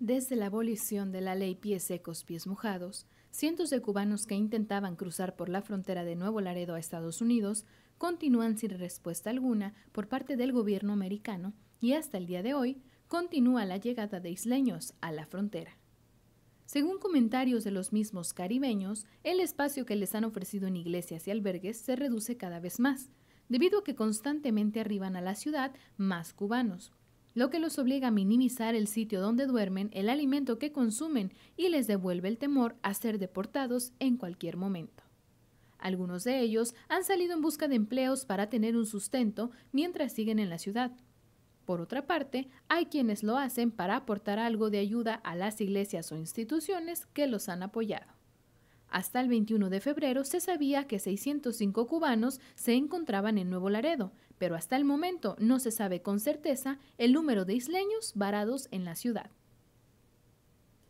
Desde la abolición de la ley pies secos, pies mojados, cientos de cubanos que intentaban cruzar por la frontera de Nuevo Laredo a Estados Unidos continúan sin respuesta alguna por parte del gobierno americano y hasta el día de hoy continúa la llegada de isleños a la frontera. Según comentarios de los mismos caribeños, el espacio que les han ofrecido en iglesias y albergues se reduce cada vez más, debido a que constantemente arriban a la ciudad más cubanos, lo que los obliga a minimizar el sitio donde duermen, el alimento que consumen y les devuelve el temor a ser deportados en cualquier momento. Algunos de ellos han salido en busca de empleos para tener un sustento mientras siguen en la ciudad. Por otra parte, hay quienes lo hacen para aportar algo de ayuda a las iglesias o instituciones que los han apoyado. Hasta el 21 de febrero se sabía que 605 cubanos se encontraban en Nuevo Laredo, pero hasta el momento no se sabe con certeza el número de isleños varados en la ciudad.